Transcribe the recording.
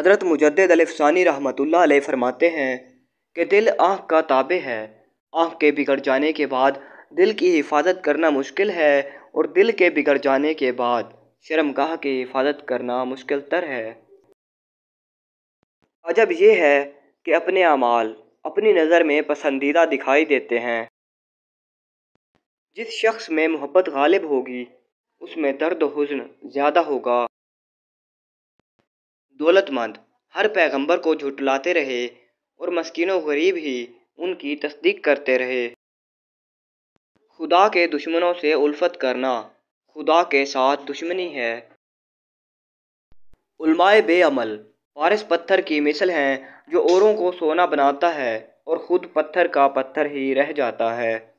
हज़रत मुजद अलफ़ानी रहमत अलैह फरमाते हैं कि दिल आँख का ताबे है आँख के बिगड़ जाने के बाद दिल की हिफाजत करना मुश्किल है और दिल के बिगड़ जाने के बाद शर्मगाह की हिफाजत करना मुश्किल तर है अजब यह है कि अपने अमाल अपनी नज़र में पसंदीदा दिखाई देते हैं जिस शख्स में मोहब्बत गालिब होगी उसमें दर्द हजन ज़्यादा होगा दौलतमंद हर पैगंबर को झुटलाते रहे और मस्किनों गरीब ही उनकी तस्दीक करते रहे खुदा के दुश्मनों से उल्फत करना खुदा के साथ दुश्मनी है उलमाए बेअमल पारिस पत्थर की मिसल हैं जो औरों को सोना बनाता है और ख़ुद पत्थर का पत्थर ही रह जाता है